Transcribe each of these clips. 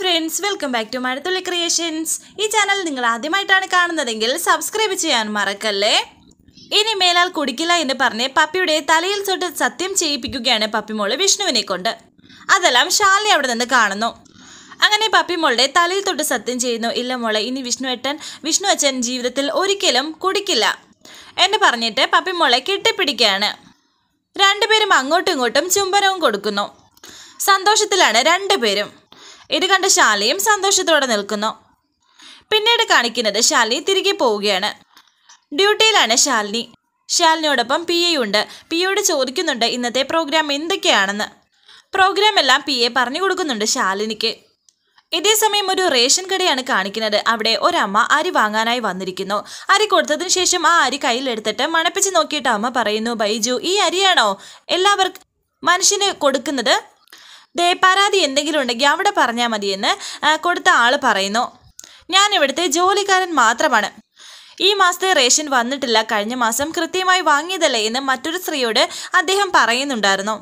friends welcome back to Mazhathulli creations ഈ channel നിങ്ങൾ ആദ്യമായിട്ടാണ് കാണുന്നതെങ്കിൽ സബ്സ്ക്രൈബ് ചെയ്യാൻ മറക്കല്ലേ ഇനി മേലാൽ കുടിക്കില്ല എന്ന് പറഞ്ഞ് പപ്പിയുടെ തലയിൽ തൊട്ട് സത്യം ചെയ്യിപ്പിക്കുകയാണ് പപ്പിമോള് വിഷ്ണുവിനെ കൊണ്ട് അതെല്ലാം ഷാലി അവിടെ നിന്ന് കാണുന്നു അങ്ങനെ പപ്പിമോളുടെ തലയിൽ തൊട്ട് സത്യം ചെയ്യുന്നു ഇല്ല മോളെ ഇനി വിഷ്ണു ഏട്ടൻ വിഷ്ണു അച്ഛൻ ജീവിതത്തിൽ ഒരിക്കലും കുടിക്കില്ല എന്ന് പറഞ്ഞിട്ട് പപ്പിമോളെ കെട്ടിപ്പിടിക്കുകയാണ് രണ്ടുപേരും അങ്ങോട്ടും ഇങ്ങോട്ടും ചുംബനവും കൊടുക്കുന്നു സന്തോഷത്തിലാണ് രണ്ടുപേരും ഇത് കണ്ട് ശാലയും സന്തോഷത്തോടെ നിൽക്കുന്നു പിന്നീട് കാണിക്കുന്നത് ശാലി തിരികെ പോവുകയാണ് ഡ്യൂട്ടിയിലാണ് ശാലിനി ശാലിനിയോടൊപ്പം പി എയുണ്ട് പി എയോട് ചോദിക്കുന്നുണ്ട് ഇന്നത്തെ പ്രോഗ്രാം എന്തൊക്കെയാണെന്ന് പ്രോഗ്രാം എല്ലാം പി എ പറഞ്ഞു കൊടുക്കുന്നുണ്ട് ശാലിനിക്ക് ഇതേ സമയം ഒരു റേഷൻ കടയാണ് കാണിക്കുന്നത് അവിടെ ഒരമ്മ അരി വാങ്ങാനായി വന്നിരിക്കുന്നു അരി കൊടുത്തതിന് ശേഷം ആ അരി കയ്യിലെടുത്തിട്ട് മണപ്പിച്ച് നോക്കിയിട്ട് അമ്മ പറയുന്നു ബൈജു ഈ അരിയാണോ എല്ലാവർക്കും മനുഷ്യന് കൊടുക്കുന്നത് ദേ പരാതി എന്തെങ്കിലും ഉണ്ടെങ്കിൽ അവിടെ പറഞ്ഞാൽ മതിയെന്ന് കൊടുത്ത ആൾ പറയുന്നു ഞാൻ ഇവിടുത്തെ ജോലിക്കാരൻ മാത്രമാണ് ഈ മാസത്തെ റേഷൻ വന്നിട്ടില്ല കഴിഞ്ഞ മാസം കൃത്യമായി വാങ്ങിയതല്ലേ എന്ന് മറ്റൊരു സ്ത്രീയോട് അദ്ദേഹം പറയുന്നുണ്ടായിരുന്നു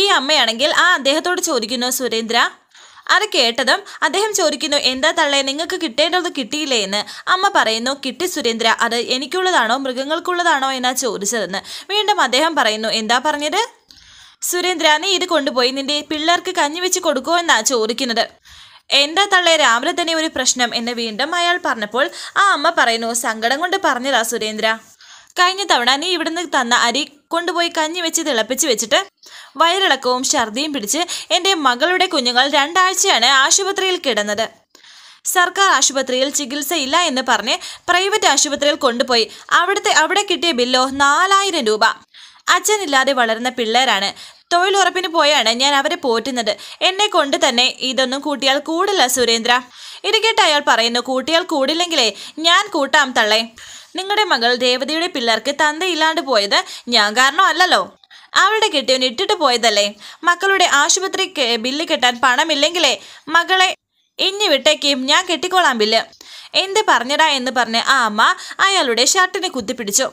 ഈ അമ്മയാണെങ്കിൽ ആ അദ്ദേഹത്തോട് ചോദിക്കുന്നു സുരേന്ദ്ര അത് കേട്ടതും അദ്ദേഹം ചോദിക്കുന്നു എന്താ തള്ളേ നിങ്ങൾക്ക് കിട്ടേണ്ടത് കിട്ടിയില്ലേ എന്ന് അമ്മ പറയുന്നു കിട്ടി സുരേന്ദ്ര അത് എനിക്കുള്ളതാണോ മൃഗങ്ങൾക്കുള്ളതാണോ എന്നാ ചോദിച്ചതെന്ന് വീണ്ടും അദ്ദേഹം പറയുന്നു എന്താ പറഞ്ഞത് സുരേന്ദ്ര നീ ഇത് കൊണ്ടുപോയി നിന്റെ പിള്ളേർക്ക് കഞ്ഞി വെച്ച് കൊടുക്കുമോ എന്നാ ചോദിക്കുന്നത് എന്താ തള്ളെ രാവിലെ തന്നെ ഒരു പ്രശ്നം എന്ന് വീണ്ടും അയാൾ പറഞ്ഞപ്പോൾ ആ അമ്മ പറയുന്നു സങ്കടം കൊണ്ട് പറഞ്ഞതാ സുരേന്ദ്ര കഴിഞ്ഞ തവണ നീ ഇവിടുന്ന് തന്ന അരി കൊണ്ടുപോയി കഞ്ഞി വെച്ച് തിളപ്പിച്ച് വെച്ചിട്ട് വയറിളക്കവും ഛർദിയും പിടിച്ച് എൻ്റെ മകളുടെ കുഞ്ഞുങ്ങൾ രണ്ടാഴ്ചയാണ് ആശുപത്രിയിൽ കിടന്നത് സർക്കാർ ആശുപത്രിയിൽ ചികിത്സയില്ല എന്ന് പറഞ്ഞ് പ്രൈവറ്റ് ആശുപത്രിയിൽ കൊണ്ടുപോയി അവിടുത്തെ അവിടെ കിട്ടിയ ബില്ലോ നാലായിരം രൂപ അച്ഛനില്ലാതെ വളരുന്ന പിള്ളേരാണ് തൊഴിലുറപ്പിന് പോയാണ് ഞാൻ അവരെ പോറ്റുന്നത് എന്നെ കൊണ്ട് തന്നെ ഇതൊന്നും കൂട്ടിയാൽ കൂടില്ല സുരേന്ദ്ര ഇരിക്കട്ടെ അയാൾ പറയുന്നു കൂട്ടിയാൽ കൂടില്ലെങ്കിലേ ഞാൻ കൂട്ടാം തള്ളേ നിങ്ങളുടെ മകൾ ദേവതയുടെ പിള്ളേർക്ക് തന്തയില്ലാണ്ട് പോയത് ഞാൻ കാരണം അല്ലല്ലോ അവളുടെ കെട്ടിയവൻ ഇട്ടിട്ട് പോയതല്ലേ മക്കളുടെ ആശുപത്രി ബില്ല് കെട്ടാൻ പണമില്ലെങ്കിലേ മകളെ ഇഞ്ഞു വിട്ടേക്കും ഞാൻ കെട്ടിക്കോളാം ബില്ല് എന്ത് പറഞ്ഞടാ എന്ന് പറഞ്ഞ് ആ അമ്മ അയാളുടെ ഷർട്ടിനെ കുത്തിപ്പിടിച്ചു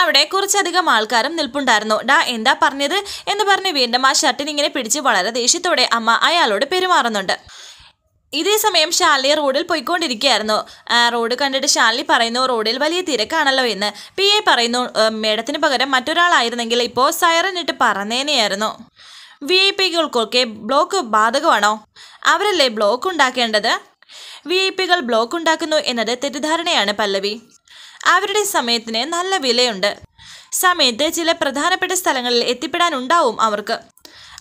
അവിടെ കുറച്ചധികം ആൾക്കാരും നിൽപ്പുണ്ടായിരുന്നു ഡാ എന്താ പറഞ്ഞത് എന്ന് പറഞ്ഞ് വീണ്ടും ആ ഷർട്ടിന് ഇങ്ങനെ പിടിച്ച് വളരെ ദേഷ്യത്തോടെ അമ്മ അയാളോട് പെരുമാറുന്നുണ്ട് ഇതേ സമയം ഷാലി റോഡിൽ പോയിക്കൊണ്ടിരിക്കുകയായിരുന്നു റോഡ് കണ്ടിട്ട് ഷാലി പറയുന്നു റോഡിൽ വലിയ തിരക്കാണല്ലോ എന്ന് പി എ പറയുന്നു മേഡത്തിന് പകരം മറ്റൊരാളായിരുന്നെങ്കിൽ ഇപ്പോൾ സൈറൻ ഇട്ട് പറഞ്ഞേനെയായിരുന്നു വി ഐ പികൾക്കൊക്കെ ബ്ലോക്ക് ബാധകമാണോ അവരല്ലേ ബ്ലോക്ക് ഉണ്ടാക്കേണ്ടത് വി ഐ പികൾ ബ്ലോക്ക് ഉണ്ടാക്കുന്നു എന്നത് തെറ്റിദ്ധാരണയാണ് പല്ലവി അവരുടെ സമയത്തിന് നല്ല വിലയുണ്ട് സമയത്ത് ചില പ്രധാനപ്പെട്ട സ്ഥലങ്ങളിൽ എത്തിപ്പെടാനുണ്ടാവും അവർക്ക്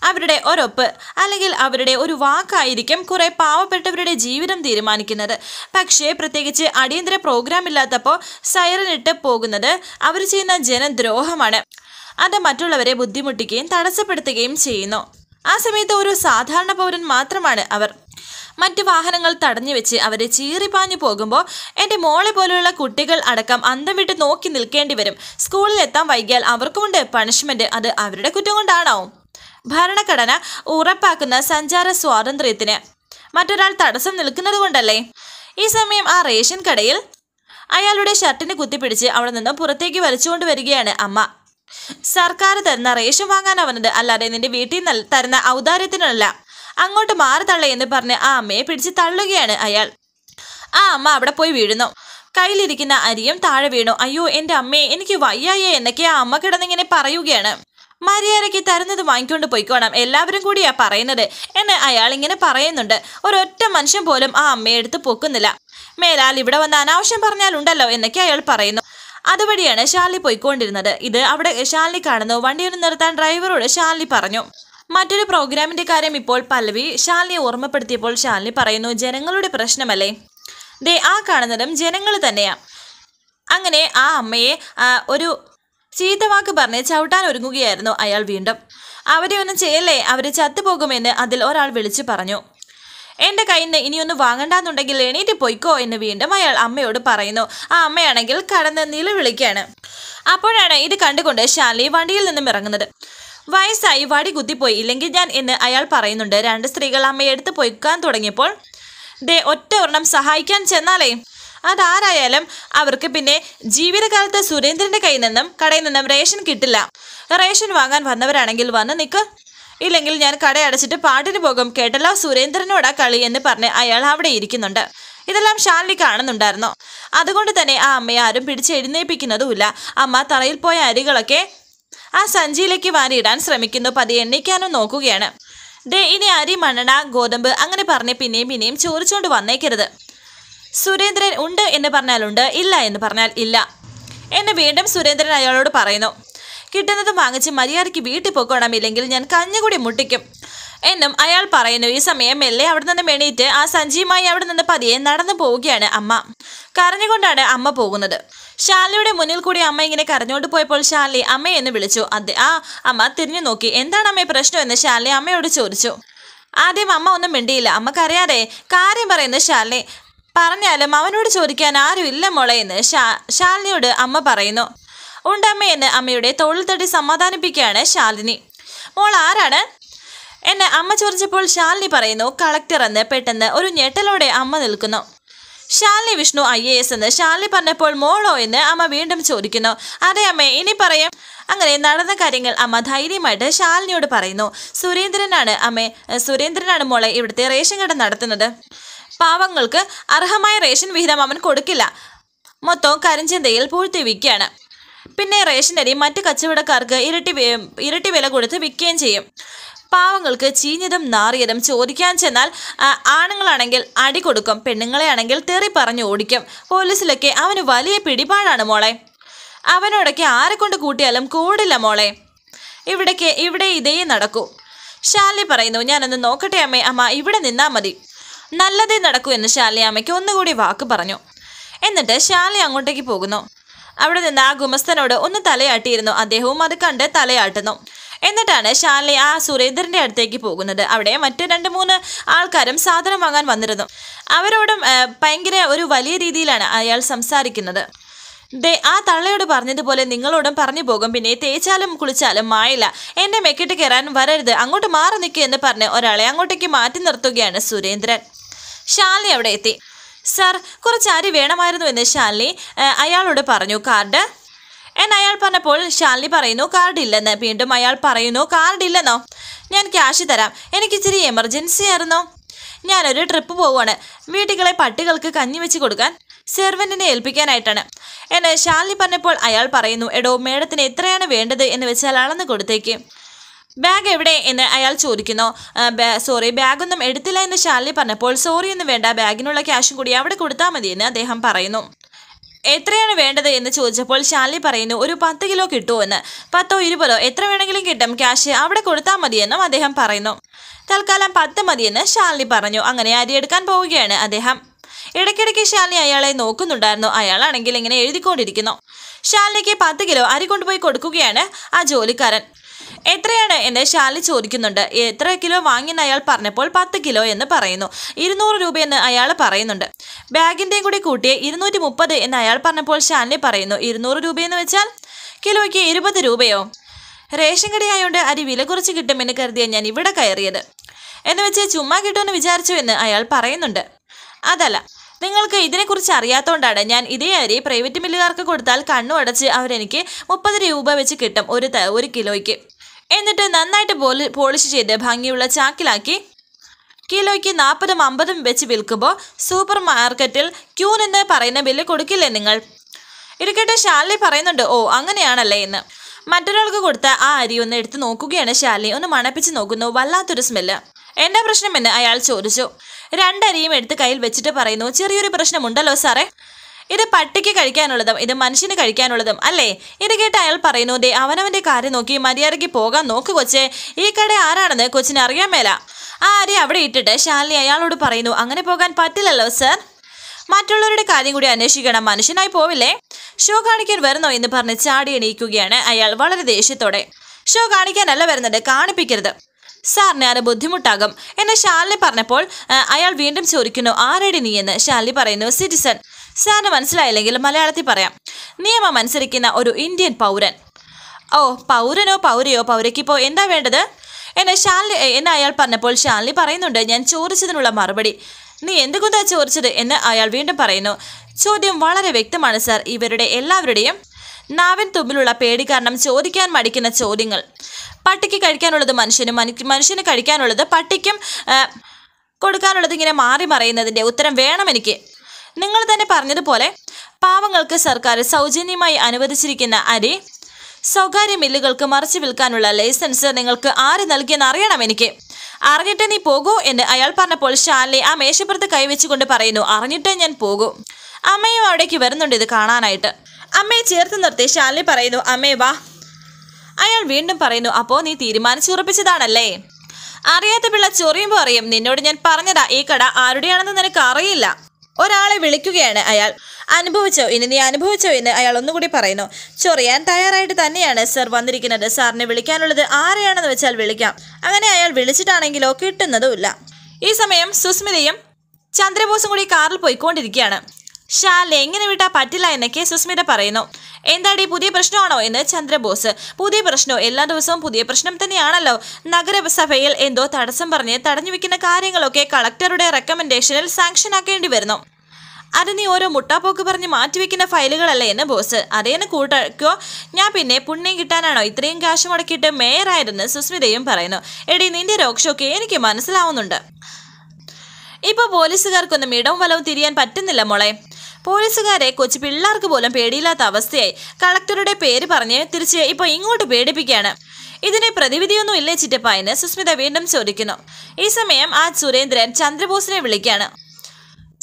അവരുടെ ഒരൊപ്പ് അല്ലെങ്കിൽ അവരുടെ ഒരു വാക്കായിരിക്കും കുറേ പാവപ്പെട്ടവരുടെ ജീവിതം തീരുമാനിക്കുന്നത് പക്ഷേ പ്രത്യേകിച്ച് അടിയന്തര പ്രോഗ്രാം ഇല്ലാത്തപ്പോൾ സൈറനിട്ട് പോകുന്നത് അവർ ചെയ്യുന്ന ജനദ്രോഹമാണ് അത് മറ്റുള്ളവരെ ബുദ്ധിമുട്ടിക്കുകയും തടസ്സപ്പെടുത്തുകയും ചെയ്യുന്നു ആ സമയത്ത് ഒരു സാധാരണ പൗരൻ മാത്രമാണ് അവർ മറ്റ് വാഹനങ്ങൾ തടഞ്ഞു വെച്ച് അവരെ ചീറിപ്പാഞ്ഞു പോകുമ്പോൾ എൻ്റെ മോളെ പോലെയുള്ള കുട്ടികൾ അടക്കം അന്തം വിട്ട് നോക്കി നിൽക്കേണ്ടി വരും സ്കൂളിൽ എത്താൻ വൈകിയാൽ അവർക്കുമുണ്ട് പണിഷ്മെൻറ്റ് അത് അവരുടെ കുറ്റം കൊണ്ടാണോ ഭരണഘടന ഉറപ്പാക്കുന്ന സഞ്ചാര സ്വാതന്ത്ര്യത്തിന് മറ്റൊരാൾ തടസ്സം നിൽക്കുന്നത് കൊണ്ടല്ലേ ഈ സമയം ആ റേഷൻ കടയിൽ അയാളുടെ ഷർട്ടിന് കുത്തിപ്പിടിച്ച് അവിടെ നിന്ന് പുറത്തേക്ക് വലിച്ചുകൊണ്ട് വരികയാണ് അമ്മ സർക്കാർ തരുന്ന റേഷൻ വാങ്ങാനാവുന്നത് അല്ലാതെ നിന്റെ വീട്ടിൽ തരുന്ന ഔദാര്യത്തിനല്ല അങ്ങോട്ട് മാറി തള്ളേ എന്ന് പറഞ്ഞ് ആ അമ്മയെ പിടിച്ച് തള്ളുകയാണ് അയാൾ ആ അമ്മ അവിടെ പോയി വീഴുന്നു കയ്യിലിരിക്കുന്ന അരിയും താഴെ വീണു അയ്യോ എൻ്റെ അമ്മേ എനിക്ക് വയ്യായേ എന്നൊക്കെ ആ അമ്മ കിടന്നിങ്ങനെ പറയുകയാണ് മര്യാദയ്ക്ക് തരുന്നത് വാങ്ങിക്കൊണ്ട് പോയിക്കോണം എല്ലാവരും കൂടിയാ പറയുന്നത് എന്ന് അയാൾ ഇങ്ങനെ പറയുന്നുണ്ട് ഒരൊറ്റ മനുഷ്യൻ പോലും ആ അമ്മയെ എടുത്ത് പൊക്കുന്നില്ല മേലാൽ ഇവിടെ വന്ന് അനാവശ്യം പറഞ്ഞാലുണ്ടല്ലോ എന്നൊക്കെ അയാൾ പറയുന്നു അതുവഴിയാണ് ഷാലി പോയിക്കൊണ്ടിരുന്നത് ഇത് അവിടെ ഷാലി കാണുന്നു വണ്ടി ഒന്ന് നിർത്താൻ ഡ്രൈവറോട് ഷാലി പറഞ്ഞു മറ്റൊരു പ്രോഗ്രാമിന്റെ കാര്യം ഇപ്പോൾ പല്ലവി ശാലിനെ ഓർമ്മപ്പെടുത്തിയപ്പോൾ ശാലിനി പറയുന്നു ജനങ്ങളുടെ പ്രശ്നമല്ലേ ദേ ആ കാണുന്നതും ജനങ്ങൾ തന്നെയാ അങ്ങനെ ആ അമ്മയെ ഒരു ചീത്തവാക്ക് പറഞ്ഞ് ചവിട്ടാൻ ഒരുങ്ങുകയായിരുന്നു അയാൾ വീണ്ടും അവരെ ഒന്നും ചെയ്യല്ലേ അവർ ചത്തുപോകുമെന്ന് അതിൽ ഒരാൾ വിളിച്ചു പറഞ്ഞു എൻ്റെ കയ്യിൽ നിന്ന് ഇനിയൊന്ന് വാങ്ങണ്ടെന്നുണ്ടെങ്കിൽ എണീറ്റ് പോയിക്കോ എന്ന് വീണ്ടും അയാൾ അമ്മയോട് പറയുന്നു ആ അമ്മയാണെങ്കിൽ കടന്ന് നിലവിളിക്കുകയാണ് അപ്പോഴാണ് ഇത് കണ്ടുകൊണ്ട് ശാലി വണ്ടിയിൽ നിന്നും ഇറങ്ങുന്നത് വയസ്സായി വടി കുത്തിപ്പോയി ഇല്ലെങ്കിൽ ഞാൻ എന്ന് അയാൾ പറയുന്നുണ്ട് രണ്ട് സ്ത്രീകൾ അമ്മയെ എടുത്ത് പൊയ്ക്കാൻ തുടങ്ങിയപ്പോൾ ദേ ഒറ്റ ഒരെണ്ണം സഹായിക്കാൻ ചെന്നാലേ അതാരായാലും അവർക്ക് പിന്നെ ജീവിതകാലത്ത് സുരേന്ദ്രൻ്റെ കയ്യിൽ നിന്നും കടയിൽ നിന്നും റേഷൻ കിട്ടില്ല റേഷൻ വാങ്ങാൻ വന്നവരാണെങ്കിൽ വന്ന് നിൽക്ക് ഇല്ലെങ്കിൽ ഞാൻ കട അടച്ചിട്ട് പാട്ടിന് പോകും കേട്ടല്ലോ സുരേന്ദ്രനോടാ കളി എന്ന് പറഞ്ഞ് അയാൾ അവിടെ ഇരിക്കുന്നുണ്ട് ഇതെല്ലാം ഷാലിനി കാണുന്നുണ്ടായിരുന്നു അതുകൊണ്ട് തന്നെ ആ അമ്മയെ ആരും പിടിച്ച് എഴുന്നേൽപ്പിക്കുന്നതുമില്ല അമ്മ തറയിൽ പോയ അരികളൊക്കെ ആ സഞ്ചിയിലേക്ക് വാരിയിടാൻ ശ്രമിക്കുന്നു പതി എണ്ണിക്കാനും നോക്കുകയാണ് ഡേ ഇനി അരി മണ്ണണ ഗോതമ്പ് അങ്ങനെ പറഞ്ഞ് പിന്നെയും പിന്നെയും ചോദിച്ചുകൊണ്ട് വന്നേക്കരുത് സുരേന്ദ്രൻ ഉണ്ട് എന്ന് പറഞ്ഞാലുണ്ട് ഇല്ല എന്ന് പറഞ്ഞാൽ ഇല്ല എന്ന് വീണ്ടും സുരേന്ദ്രൻ അയാളോട് പറയുന്നു കിട്ടുന്നതും വാങ്ങിച്ച് മര്യാദയ്ക്ക് വീട്ടിൽ പൊക്കോണം ഇല്ലെങ്കിൽ ഞാൻ കഞ്ഞുകൂടി മുട്ടിക്കും എന്നും അയാൾ പറയുന്നു ഈ സമയം മെല്ലെ അവിടെ നിന്ന് മെണീറ്റ് ആ സഞ്ജിയുമായി അവിടെ നിന്ന് പതിയെ നടന്നു പോവുകയാണ് അമ്മ കരഞ്ഞുകൊണ്ടാണ് അമ്മ പോകുന്നത് ഷാലിയുടെ മുന്നിൽ കൂടി അമ്മ ഇങ്ങനെ കരഞ്ഞോണ്ട് പോയപ്പോൾ ഷാലി അമ്മയെന്ന് വിളിച്ചു അത് ആ അമ്മ തിരിഞ്ഞു നോക്കി എന്താണ് അമ്മയെ പ്രശ്നമെന്ന് ഷാലി അമ്മയോട് ചോദിച്ചു ആദ്യം അമ്മ ഒന്നും മിണ്ടിയില്ല അമ്മക്കറിയാതെ കാര്യം പറയുന്നു ഷാലി പറഞ്ഞാലും അവനോട് ചോദിക്കാൻ ആരും ഇല്ല മുളയെന്ന് ഷാലിനിയോട് അമ്മ പറയുന്നു ഉണ്ടമ്മയെന്ന് അമ്മയുടെ തോളിൽ തട്ടി സമാധാനിപ്പിക്കുകയാണ് ശാലിനി മോൾ ആരാണ് എന്നെ അമ്മ ചോദിച്ചപ്പോൾ ശാലിനി പറയുന്നു കളക്ടർ എന്ന് പെട്ടെന്ന് ഒരു ഞെട്ടലോടെ അമ്മ നിൽക്കുന്നു Shalini Vishnu I A S എന്ന് ശാലിനി പറഞ്ഞപ്പോൾ മോളോ എന്ന് അമ്മ വീണ്ടും ചോദിക്കുന്നു അതെ അമ്മേ ഇനി പറയാം അങ്ങനെ നടന്ന കാര്യങ്ങൾ അമ്മ ധൈര്യമായിട്ട് ശാലിനിയോട് പറയുന്നു സുരേന്ദ്രനാണ് അമ്മേ സുരേന്ദ്രനാണ് മോളെ ഇവിടുത്തെ റേഷൻ കട നടത്തുന്നത് പാവങ്ങൾക്ക് അർഹമായ റേഷൻ വിഹിതം അവൻ കൊടുക്കില്ല മൊത്തം കരിഞ്ചന്തയിൽ പൂഴ്ത്തി വിൽക്കുകയാണ് പിന്നെ റേഷൻ അരി മറ്റു കച്ചവടക്കാർക്ക് ഇരട്ടി ഇരട്ടി വില കൊടുത്ത് വിൽക്കുകയും ചെയ്യും പാവങ്ങൾക്ക് ചീഞ്ഞതും നാറിയതും ചോദിക്കാൻ ചെന്നാൽ ആണുങ്ങളാണെങ്കിൽ അടി കൊടുക്കും പെണ്ണുങ്ങളെയാണെങ്കിൽ തെറി പറഞ്ഞു ഓടിക്കും പോലീസിലൊക്കെ അവന് വലിയ പിടിപാടാണ് മോളെ അവനോടൊക്കെ കൊണ്ട് കൂട്ടിയാലും കൂടില്ല മോളെ ഇവിടേക്ക് ഇവിടെ ഇതേ നടക്കൂ ശാലി പറയുന്നു ഞാനൊന്ന് നോക്കട്ടെ അമ്മേ അമ്മ ഇവിടെ നിന്നാൽ മതി നല്ലതേ നടക്കൂ എന്ന് ശാലി അമ്മയ്ക്ക് ഒന്നുകൂടി വാക്ക് പറഞ്ഞു എന്നിട്ട് ശാലി അങ്ങോട്ടേക്ക് പോകുന്നു അവിടെ നിന്ന് ആ ഗുമസ്തനോട് ഒന്ന് തലയാട്ടിയിരുന്നു അദ്ദേഹവും അത് കണ്ട് തലയാട്ടുന്നു എന്നിട്ടാണ് ഷാലി ആ സുരേന്ദ്രന്റെ അടുത്തേക്ക് പോകുന്നത് അവിടെ മറ്റു രണ്ട് മൂന്ന് ആൾക്കാരും സാധനം വാങ്ങാൻ വന്നിരുന്നു അവരോടും ഭയങ്കര ഒരു വലിയ രീതിയിലാണ് അയാൾ സംസാരിക്കുന്നത് ദേ ആ തള്ളയോട് പറഞ്ഞതുപോലെ നിങ്ങളോടും പറഞ്ഞു പോകും പിന്നെ തേച്ചാലും കുളിച്ചാലും മായില്ല എൻ്റെ മെക്കിട്ട് കയറാൻ വരരുത് അങ്ങോട്ട് മാറി നിൽക്കുക എന്ന് പറഞ്ഞ് ഒരാളെ അങ്ങോട്ടേക്ക് മാറ്റി നിർത്തുകയാണ് സുരേന്ദ്രൻ ഷാലി അവിടെ എത്തി സാർ കുറച്ച് അരി വേണമായിരുന്നു എന്ന് ഷാലി അയാളോട് പറഞ്ഞു കാർഡ് എന്ന് അയാൾ പറഞ്ഞപ്പോൾ ശാലിനി പറയുന്നു കാർഡ് ഇല്ലെന്ന് വീണ്ടും അയാൾ പറയുന്നു കാർഡ് ഇല്ലെന്നോ ഞാൻ ക്യാഷ് തരാം എനിക്ക് ഇച്ചിരി എമർജൻസി ആയിരുന്നു ഞാനൊരു ട്രിപ്പ് പോവുകയാണ് വീട്ടിലെ പട്ടികൾക്ക് കഞ്ഞി വെച്ച് കൊടുക്കാൻ സെർവൻറ്റിനെ ഏൽപ്പിക്കാനായിട്ടാണ് എന്ന് ശാലിനി പറഞ്ഞപ്പോൾ അയാൾ പറയുന്നു എടോ മേഡത്തിന് എത്രയാണ് വേണ്ടത് എന്ന് വെച്ചാൽ അളന്ന് കൊടുത്തേക്ക് ബാഗ് എവിടെ എന്ന് അയാൾ ചോദിക്കുന്നു സോറി ബാഗൊന്നും എടുത്തില്ല എന്ന് ശാലിനി പറഞ്ഞപ്പോൾ സോറി ഒന്നും വേണ്ട ബാഗിനുള്ള ക്യാഷും കൂടി അവിടെ കൊടുത്താൽ എന്ന് അദ്ദേഹം പറയുന്നു എത്രയാണ് വേണ്ടത് എന്ന് ചോദിച്ചപ്പോൾ ശാലി പറയുന്നു ഒരു പത്ത് കിലോ കിട്ടുമോ എന്ന് പത്തോ ഇരുപതോ എത്ര വേണമെങ്കിലും കിട്ടും ക്യാഷ് അവിടെ കൊടുത്താൽ മതിയെന്നും അദ്ദേഹം പറയുന്നു തൽക്കാലം പത്ത് മതിയെന്ന് ഷാലി പറഞ്ഞു അങ്ങനെ അരിയെടുക്കാൻ പോവുകയാണ് അദ്ദേഹം ഇടയ്ക്കിടയ്ക്ക് ഷാലി അയാളെ നോക്കുന്നുണ്ടായിരുന്നു അയാളാണെങ്കിൽ ഇങ്ങനെ എഴുതിക്കൊണ്ടിരിക്കുന്നു ശാലിനിക്ക് പത്ത് കിലോ അരി കൊണ്ടുപോയി കൊടുക്കുകയാണ് ആ ജോലിക്കാരൻ എത്രയാണ് എന്ന് ഷാലി ചോദിക്കുന്നുണ്ട് എത്ര കിലോ വാങ്ങിയെന്ന് അയാൾ പറഞ്ഞപ്പോൾ പത്ത് കിലോ എന്ന് പറയുന്നു ഇരുന്നൂറ് രൂപയെന്ന് അയാൾ പറയുന്നുണ്ട് ബാഗിൻ്റെയും കൂടി കൂട്ടിയ ഇരുന്നൂറ്റി മുപ്പത് എന്ന് അയാൾ പറഞ്ഞപ്പോൾ ഷാലിനി പറയുന്നു ഇരുന്നൂറ് രൂപയെന്ന് വെച്ചാൽ കിലോയ്ക്ക് ഇരുപത് രൂപയോ റേഷൻ കടയായോണ്ട് അരി വില കുറച്ച് കിട്ടുമെന്ന് കരുതിയ ഞാൻ ഇവിടെ കയറിയത് എന്ന് വെച്ച് ചുമ്മാ കിട്ടുമെന്ന് വിചാരിച്ചു എന്ന് അയാൾ പറയുന്നുണ്ട് അതല്ല നിങ്ങൾക്ക് ഇതിനെക്കുറിച്ച് അറിയാത്തതുകൊണ്ടാണ് ഞാൻ ഇതേ അരി പ്രൈവറ്റ് മില്ലുകാർക്ക് കൊടുത്താൽ കണ്ണു അടച്ച് അവരെനിക്ക് മുപ്പത് രൂപ വെച്ച് കിട്ടും ഒരു ഒരു കിലോയ്ക്ക് എന്നിട്ട് നന്നായിട്ട് പോളി പോളിഷ് ചെയ്ത് ഭംഗിയുള്ള ചാക്കിലാക്കി കിലോയ്ക്ക് നാൽപ്പതും അമ്പതും വെച്ച് വിൽക്കുമ്പോൾ സൂപ്പർ മാർക്കറ്റിൽ ക്യൂ നിന്ന് പറയുന്ന ബില്ല് കൊടുക്കില്ലേ നിങ്ങൾ ഇരിക്കട്ടെ ഷാലി പറയുന്നുണ്ട് ഓ അങ്ങനെയാണല്ലേ എന്ന് മറ്റൊരാൾക്ക് കൊടുത്ത ആ അരി ഒന്ന് എടുത്ത് നോക്കുകയാണ് ഷാലി ഒന്ന് മണപ്പിച്ച് നോക്കുന്നു വല്ലാത്തൊരു സ്മെല്ല് എന്താ പ്രശ്നമെന്ന് അയാൾ ചോദിച്ചു രണ്ടരിയും എടുത്ത് കയ്യിൽ വെച്ചിട്ട് പറയുന്നു ചെറിയൊരു പ്രശ്നമുണ്ടല്ലോ സാറേ ഇത് പട്ടിക്ക് കഴിക്കാനുള്ളതും ഇത് മനുഷ്യന് കഴിക്കാനുള്ളതും അല്ലേ ഇത് കേട്ട് അയാൾ പറയുന്നു ദേ അവനവൻ്റെ കാര്യം നോക്കി മര്യാദയ്ക്ക് പോകാൻ നോക്ക് കൊച്ചേ ഈ കട ആരാണെന്ന് കൊച്ചിന് അറിയാൻ മേല ആ അരി അവിടെ ഇട്ടിട്ട് ശാലിനി അയാളോട് പറയുന്നു അങ്ങനെ പോകാൻ പറ്റില്ലല്ലോ സർ മറ്റുള്ളവരുടെ കാര്യം കൂടി അന്വേഷിക്കണം മനുഷ്യനായി പോവില്ലേ ഷോ കാണിക്കാൻ വരുന്നോ എന്ന് പറഞ്ഞ് ചാടി എണീക്കുകയാണ് അയാൾ വളരെ ദേഷ്യത്തോടെ ഷോ കാണിക്കാനല്ല വരുന്നത് കാണിപ്പിക്കരുത് സാറിന് അത് ബുദ്ധിമുട്ടാകും എന്ന് ശാലിനി പറഞ്ഞപ്പോൾ അയാൾ വീണ്ടും ചോദിക്കുന്നു ആരടി നീ എന്ന് ഷാലി പറയുന്നു സിറ്റിസൺ സാറിന് മനസ്സിലായില്ലെങ്കിൽ മലയാളത്തിൽ പറയാം നിയമം അനുസരിക്കുന്ന ഒരു ഇന്ത്യൻ പൗരൻ ഓ പൗരനോ പൗരയോ പൗരയ്ക്കിപ്പോൾ എന്താ വേണ്ടത് എന്നെ ശാലിനി എന്നെ അയാൾ പറഞ്ഞപ്പോൾ ശാലിനി പറയുന്നുണ്ട് ഞാൻ ചോദിച്ചതിനുള്ള മറുപടി നീ എന്തുകൊണ്ടാണ് ചോദിച്ചത് എന്ന് അയാൾ വീണ്ടും പറയുന്നു ചോദ്യം വളരെ വ്യക്തമാണ് സാർ ഇവരുടെ എല്ലാവരുടെയും നാവൻ തുമ്പിലുള്ള പേടി കാരണം ചോദിക്കാൻ മടിക്കുന്ന ചോദ്യങ്ങൾ പട്ടിക്ക് കഴിക്കാനുള്ളത് മനുഷ്യനും മനുഷ്യന് കഴിക്കാനുള്ളത് പട്ടിക്കും കൊടുക്കാനുള്ളത് ഇങ്ങനെ മാറി മറയുന്നതിൻ്റെ ഉത്തരം വേണം എനിക്ക് നിങ്ങൾ തന്നെ പറഞ്ഞതുപോലെ പാവങ്ങൾക്ക് സർക്കാർ സൗജന്യമായി അനുവദിച്ചിരിക്കുന്ന അരി സ്വകാര്യ മില്ലുകൾക്ക് മറിച്ചു വിൽക്കാനുള്ള ലൈസൻസ് നിങ്ങൾക്ക് ആര് നൽകിയെന്ന് അറിയണം എനിക്ക് അറിഞ്ഞിട്ട് നീ പോകൂ എന്ന് അയാൾ പറഞ്ഞപ്പോൾ ഷാലിനി ആ മേശപ്പുറത്ത് കൈവച്ചുകൊണ്ട് പറയുന്നു അറിഞ്ഞിട്ട് ഞാൻ പോകൂ അമ്മയും അവിടേക്ക് വരുന്നുണ്ട് ഇത് കാണാനായിട്ട് അമ്മയെ ചേർത്ത് നിർത്തി ഷാലിനി പറയുന്നു അമ്മേ വാ അയാൾ വീണ്ടും പറയുന്നു അപ്പോൾ നീ തീരുമാനിച്ചുറപ്പിച്ചതാണല്ലേ അറിയാത്ത പിള്ള ചൊറിയുമ്പോൾ അറിയും നിന്നോട് ഞാൻ പറഞ്ഞതാ ഈ കട ആരുടെയാണെന്ന് നിനക്ക് അറിയില്ല ഒരാളെ വിളിക്കുകയാണ് അയാൾ അനുഭവിച്ചോ ഇനി നീ അനുഭവിച്ചോ എന്ന് അയാൾ ഒന്നുകൂടി പറയുന്നു ചൊറിയാൻ തയ്യാറായിട്ട് തന്നെയാണ് സർ വന്നിരിക്കുന്നത് സാറിനെ വിളിക്കാനുള്ളത് ആരെയാണെന്ന് വെച്ചാൽ വിളിക്കാം അങ്ങനെ അയാൾ വിളിച്ചിട്ടാണെങ്കിലോ കിട്ടുന്നതുമില്ല ഈ സമയം സുസ്മിതയും ചന്ദ്രബോസും കൂടി കാറിൽ പോയിക്കൊണ്ടിരിക്കുകയാണ് ഷാലിനെ എങ്ങനെ വിട്ടാൽ പറ്റില്ല എന്നൊക്കെ സുസ്മിത പറയുന്നു എന്താടി പുതിയ പ്രശ്നമാണോ എന്ന് ചന്ദ്രബോസ് പുതിയ പ്രശ്നമോ എല്ലാ ദിവസവും പുതിയ പ്രശ്നം തന്നെയാണല്ലോ നഗരസഭയിൽ എന്തോ തടസ്സം പറഞ്ഞ് തടഞ്ഞു വെക്കുന്ന കാര്യങ്ങളൊക്കെ കളക്ടറുടെ റെക്കമെൻഡേഷനിൽ സാങ്ഷൻ ആക്കേണ്ടി വരുന്നു അത് നീ ഓരോ മുട്ടാപ്പോക്ക് പറഞ്ഞ് മാറ്റിവെക്കുന്ന ഫയലുകളല്ലേ എന്ന് ബോസ് അതേന്ന് കൂട്ടക്കോ ഞാൻ പിന്നെ പുണ്യം കിട്ടാനാണോ ഇത്രയും കാശ് മുടക്കിയിട്ട് മേയറായതെന്ന് സുസ്മിതയും പറയുന്നു എടി നിന്റെ രോക്ഷമൊക്കെ എനിക്ക് മനസ്സിലാവുന്നുണ്ട് ഇപ്പോൾ പോലീസുകാർക്കൊന്നും ഇടവും വലവും തിരിയാൻ പറ്റുന്നില്ല മോളെ പോലീസുകാരെ കൊച്ചു പിള്ളേർക്ക് പോലും പേടിയില്ലാത്ത അവസ്ഥയായി കളക്ടറുടെ പേര് പറഞ്ഞ് തിരിച്ച് ഇപ്പോൾ ഇങ്ങോട്ട് പേടിപ്പിക്കുകയാണ് ഇതിന് പ്രതിവിധിയൊന്നും ഇല്ലേ ചിറ്റപ്പായെന്ന് സുസ്മിത വീണ്ടും ചോദിക്കുന്നു ഈ സമയം ആ സുരേന്ദ്രൻ ചന്ദ്രബോസിനെ വിളിക്കുകയാണ്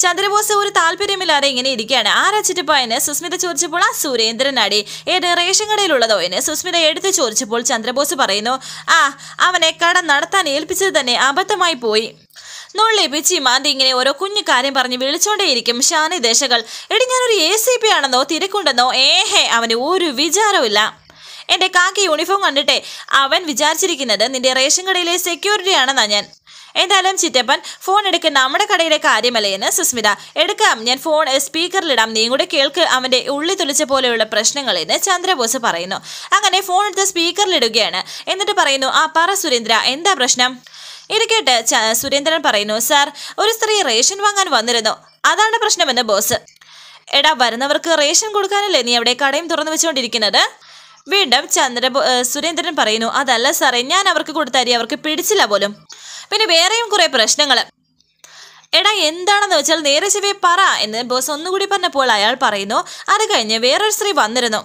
ചന്ദ്രബോസ് ഒരു താല്പര്യമില്ലാതെ ഇങ്ങനെ ഇരിക്കുകയാണ് ആരാ ചിറ്റപ്പായെന്ന് സുസ്മിത ചോദിച്ചപ്പോൾ ആ സുരേന്ദ്രൻ അടി ഏത് റേഷൻ കടയിലുള്ളതോ എന്ന് സുസ്മിത എടുത്ത് ചോദിച്ചപ്പോൾ ചന്ദ്രബോസ് പറയുന്നു ആ അവനെ കട നടത്താൻ ഏൽപ്പിച്ചത് തന്നെ അബദ്ധമായി പോയി നുള്ളി പിച്ചി മാന്തി ഇങ്ങനെ ഓരോ കുഞ്ഞു കാര്യം പറഞ്ഞ് വിളിച്ചോണ്ടേയിരിക്കും ഷാനി ദേശകൾ എടി ഞാനൊരു എ സി പി ആണെന്നോ തിരക്കുണ്ടെന്നോ ഏഹേ അവന് ഒരു വിചാരമില്ല എന്റെ കാക്കി യൂണിഫോം കണ്ടിട്ടെ അവൻ വിചാരിച്ചിരിക്കുന്നത് നിന്റെ റേഷൻ കടയിലെ സെക്യൂരിറ്റി ആണെന്നാ ഞാൻ എന്തായാലും ചിറ്റപ്പൻ ഫോൺ എടുക്ക് നമ്മുടെ കടയിലെ കാര്യമല്ലേ എന്ന് സുസ്മിത എടുക്കാം ഞാൻ ഫോൺ സ്പീക്കറിലിടാം നീ കൂടെ കേൾക്ക് അവൻ്റെ ഉള്ളി തുളിച്ച പോലെയുള്ള പ്രശ്നങ്ങൾ എന്ന് ചന്ദ്രബോസ് പറയുന്നു അങ്ങനെ ഫോൺ എടുത്ത് സ്പീക്കറിലിടുകയാണ് എന്നിട്ട് പറയുന്നു ആ പറ സുരേന്ദ്ര എന്താ പ്രശ്നം ഇത് കേട്ട് സുരേന്ദ്രൻ പറയുന്നു സാർ ഒരു സ്ത്രീ റേഷൻ വാങ്ങാൻ വന്നിരുന്നു അതാണ് പ്രശ്നമെന്ന് ബോസ് എടാ വരുന്നവർക്ക് റേഷൻ കൊടുക്കാനല്ലേ നീ അവിടെ കടയും തുറന്നു വെച്ചുകൊണ്ടിരിക്കുന്നത് വീണ്ടും ചന്ദ്ര സുരേന്ദ്രൻ പറയുന്നു അതല്ല സാറേ ഞാൻ അവർക്ക് കൊടുത്ത അവർക്ക് പിടിച്ചില്ല പോലും പിന്നെ വേറെയും കുറേ പ്രശ്നങ്ങൾ എടാ എന്താണെന്ന് വെച്ചാൽ നേരെ ചെവേ പറ എന്ന് ബോസ് ഒന്നുകൂടി പറഞ്ഞപ്പോൾ അയാൾ പറയുന്നു അത് കഴിഞ്ഞ് വേറൊരു സ്ത്രീ വന്നിരുന്നു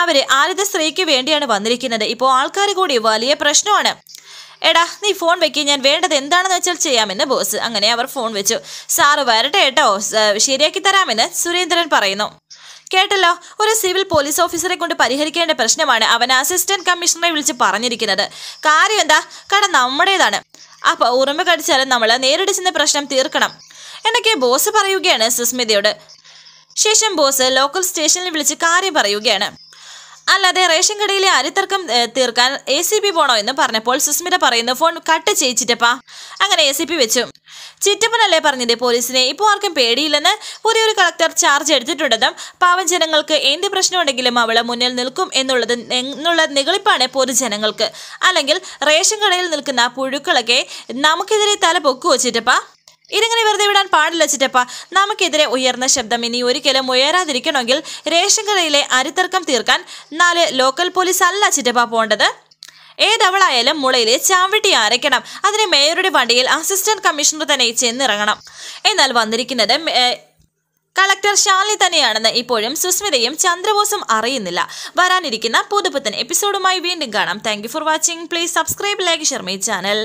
അവര് ആദ്യത്തെ സ്ത്രീക്ക് വേണ്ടിയാണ് വന്നിരിക്കുന്നത് ഇപ്പോൾ ആൾക്കാർ കൂടി വലിയ പ്രശ്നമാണ് എടാ നീ ഫോൺ വെക്കി ഞാൻ വേണ്ടത് എന്താണെന്ന് വെച്ചാൽ ചെയ്യാമെന്ന് ബോസ് അങ്ങനെ അവർ ഫോൺ വെച്ചു സാറ് വരട്ടെ കേട്ടോ ശരിയാക്കി തരാമെന്ന് സുരേന്ദ്രൻ പറയുന്നു കേട്ടല്ലോ ഒരു സിവിൽ പോലീസ് ഓഫീസറെ കൊണ്ട് പരിഹരിക്കേണ്ട പ്രശ്നമാണ് അവൻ അസിസ്റ്റന്റ് കമ്മീഷണറെ വിളിച്ച് പറഞ്ഞിരിക്കുന്നത് കാര്യം എന്താ കട നമ്മുടേതാണ് അപ്പോൾ ഉറുമ്പ് കടിച്ചാലും നമ്മൾ നേരിട്ട് ചെന്ന പ്രശ്നം തീർക്കണം എന്നൊക്കെ ബോസ് പറയുകയാണ് സുസ്മിതയോട് ശേഷം ബോസ് ലോക്കൽ സ്റ്റേഷനിൽ വിളിച്ച് കാര്യം പറയുകയാണ് അല്ലാതെ റേഷൻ കടയിലെ അരിത്തർക്കം തീർക്കാൻ എ സി പി പോണോ എന്ന് പറഞ്ഞപ്പോൾ സുസ്മിത പറയുന്നു ഫോൺ കട്ട് ചെയ്യിച്ചിട്ടപ്പാ അങ്ങനെ എ സി പി വെച്ചു ചിറ്റപ്പനല്ലേ പറഞ്ഞത് പോലീസിനെ ഇപ്പോൾ ആർക്കും പേടിയില്ലെന്ന് പുതിയൊരു കളക്ടർ ചാർജ് എടുത്തിട്ടുണ്ടെന്നും പാവം ജനങ്ങൾക്ക് എന്ത് പ്രശ്നമുണ്ടെങ്കിലും അവളെ മുന്നിൽ നിൽക്കും എന്നുള്ളത് എന്നുള്ള നികളിപ്പാണ് പൊതുജനങ്ങൾക്ക് അല്ലെങ്കിൽ റേഷൻ കടയിൽ നിൽക്കുന്ന പുഴുക്കളൊക്കെ നമുക്കെതിരെ തല പൊക്കു വെച്ചിട്ടപ്പാ ഇതിങ്ങനെ വെറുതെ വിടാൻ പാടില്ല ചിറ്റപ്പ നമുക്കെതിരെ ഉയർന്ന ശബ്ദം ഇനി ഒരിക്കലും ഉയരാതിരിക്കണമെങ്കിൽ റേഷൻ കടയിലെ അരിത്തർക്കം തീർക്കാൻ നാല് ലോക്കൽ പോലീസ് അല്ല ചിറ്റപ്പ പോകേണ്ടത് ഏതവളായാലും മുളയിലെ ചാവിട്ടി അരയ്ക്കണം അതിന് മേയറുടെ വണ്ടിയിൽ അസിസ്റ്റന്റ് കമ്മീഷണർ തന്നെ ചെന്നിറങ്ങണം എന്നാൽ വന്നിരിക്കുന്നത് കളക്ടർ ഷാലി തന്നെയാണെന്ന് ഇപ്പോഴും സുസ്മിതയും ചന്ദ്രബോസും അറിയുന്നില്ല വരാനിരിക്കുന്ന പുതുപുത്തൻ എപ്പിസോഡുമായി വീണ്ടും കാണാം thank for watching please subscribe like Sharmi channel